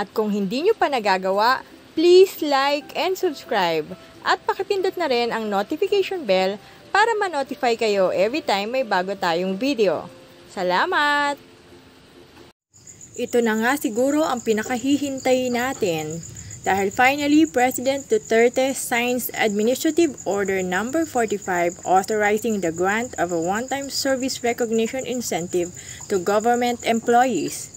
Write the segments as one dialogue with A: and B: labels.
A: At kung hindi nyo pa nagagawa, please like and subscribe. At pakipindot na rin ang notification bell para ma-notify kayo every time may bago tayong video. Salamat! Ito na nga siguro ang pinakahihintay natin dahil finally President Duterte signs Administrative Order number 45 authorizing the grant of a one-time service recognition incentive to government employees.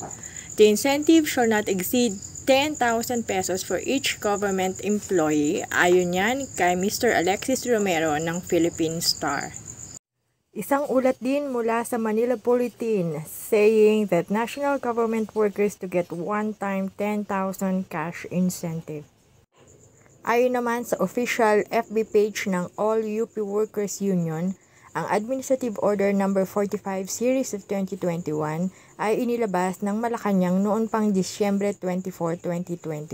A: The incentive shall not exceed 10,000 pesos for each government employee. Ayon yan kay Mr. Alexis Romero ng Philippine Star. Isang ulat din mula sa Manila Bulletin saying that national government workers to get one-time 10,000 cash incentive. Ayon naman sa official FB page ng All UP Workers Union, ang Administrative Order No. 45 Series of 2021 ay inilabas ng Malacanang noon pang Disyembre 24, 2021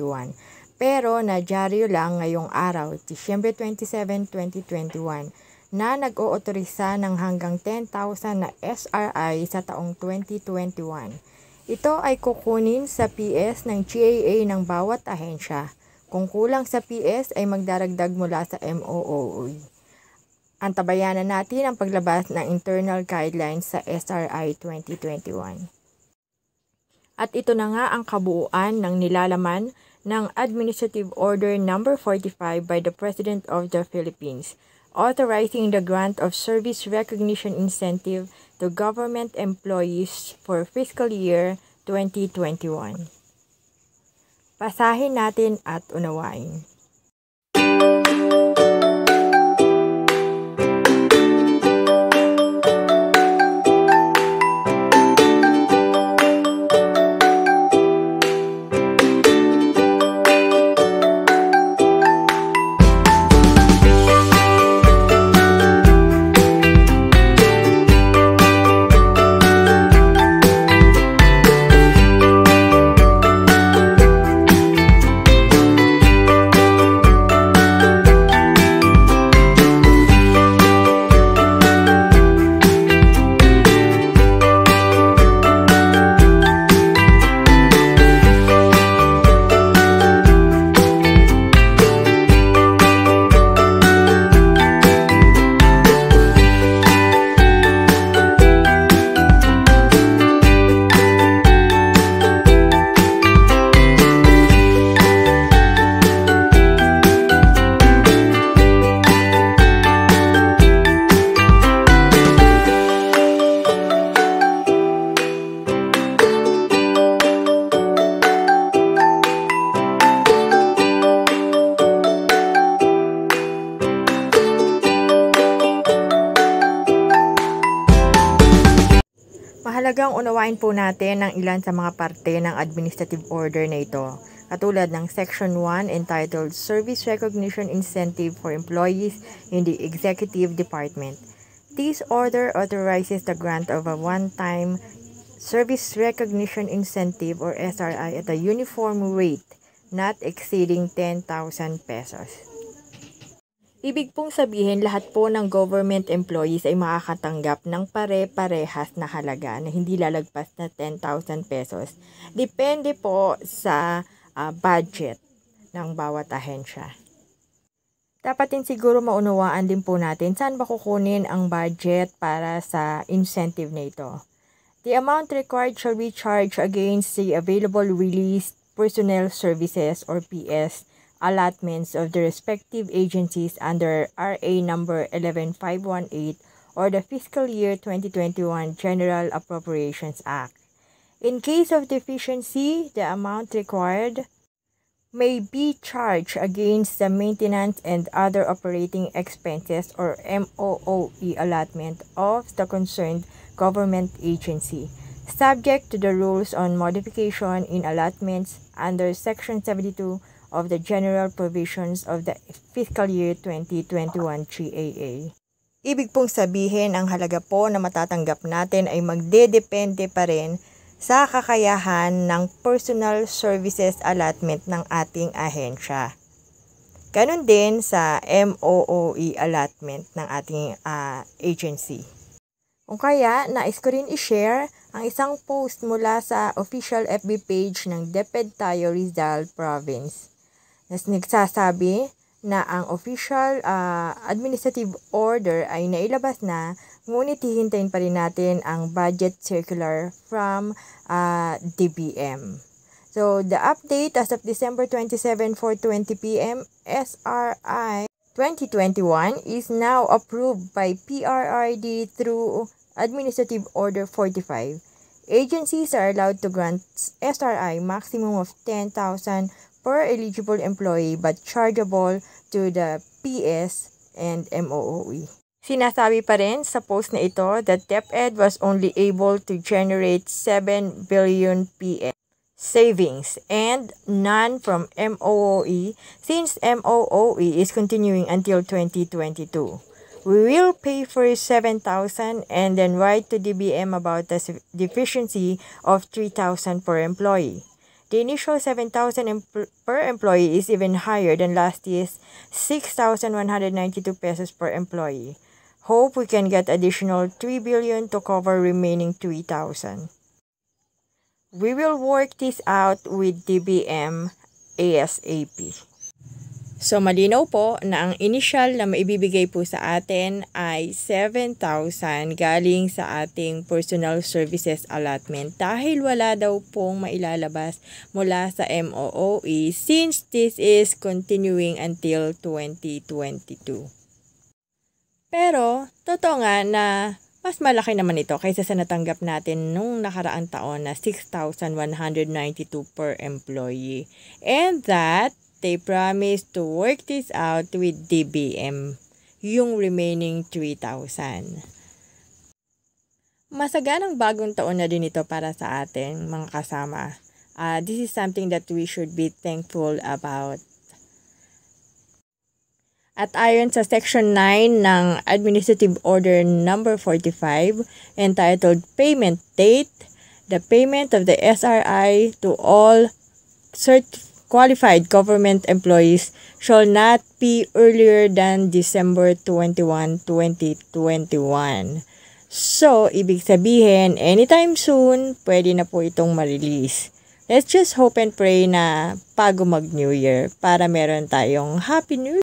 A: pero nadyaryo lang ngayong araw, Disyembre 27, 2021 na nag-ootorisa ng hanggang 10,000 na SRI sa taong 2021. Ito ay kukunin sa PS ng GAA ng bawat ahensya. Kung kulang sa PS ay magdaragdag mula sa MOOE antabayanan natin ang paglabas ng internal guidelines sa SRI 2021. At ito na nga ang kabuuan ng nilalaman ng Administrative Order No. 45 by the President of the Philippines, authorizing the grant of service recognition incentive to government employees for fiscal year 2021. Pasahin natin at unawain. Unawain po natin ang ilan sa mga parte ng administrative order na ito, katulad ng Section 1 entitled Service Recognition Incentive for Employees in the Executive Department. This order authorizes the grant of a one-time Service Recognition Incentive or SRI at a uniform rate not exceeding 10,000 pesos. Ibig pong sabihin lahat po ng government employees ay makakatanggap ng pare-parehas na halaga na hindi lalagpas na 10,000 pesos. Depende po sa uh, budget ng bawat ahensya. Dapat din siguro maunawaan din po natin saan ba kukunin ang budget para sa incentive na ito. The amount required shall be charged against the available released personnel services or PS allotments of the respective agencies under RA number 11518 or the Fiscal Year 2021 General Appropriations Act. In case of deficiency, the amount required may be charged against the maintenance and other operating expenses or MOOE allotment of the concerned government agency, subject to the rules on modification in allotments under Section 72 of the General Provisions of the Fiscal Year 2021 GAA. Ibig pong sabihin ang halaga po na matatanggap natin ay magdedepende pa rin sa kakayahan ng personal services allotment ng ating ahensya. Ganon din sa MOOE allotment ng ating uh, agency. Kung kaya, nais ko rin i-share ang isang post mula sa official FB page ng DepEd Tayo Rizal Province nas nagsasabi na ang official uh, administrative order ay nailabas na ngunit hihintayin pa rin natin ang budget circular from uh, ah, DBM. So the update as of December 27, 4:20 p.m. SRI 2021 is now approved by PRRD through Administrative Order 45. Agencies are allowed to grant SRI maximum of 10,000 per eligible employee but chargeable to the PS and MOOE. Sinasabi pa rin sa post na ito that DepEd was only able to generate 7 billion PS savings and none from MOOE since MOOE is continuing until 2022. We will pay for 7,000 and then write to DBM about the deficiency of 3,000 per employee. The initial 7,000 per employee is even higher than last year's 6,192 pesos per employee. Hope we can get additional 3 billion to cover remaining 3,000. We will work this out with DBM ASAP. So malinaw po na ang initial na maibibigay po sa atin ay 7,000 galing sa ating personal services allotment dahil wala daw pong mailalabas mula sa MOOE since this is continuing until 2022. Pero totoo nga na mas malaki naman ito kaysa sa natanggap natin nung nakaraang taon na 6,192 per employee. And that they promised to work this out with DBM, yung remaining 3,000. Masaganang bagong taon na din ito para sa atin, mga kasama. Uh, this is something that we should be thankful about. At ayon sa Section 9 ng Administrative Order Number 45, entitled Payment Date, the payment of the SRI to all cert qualified government employees shall not be earlier than December 21, 2021. So, ibig sabihin, anytime soon, pwede na po itong ma-release. Let's just hope and pray na bago mag-New Year para meron tayong Happy New Year.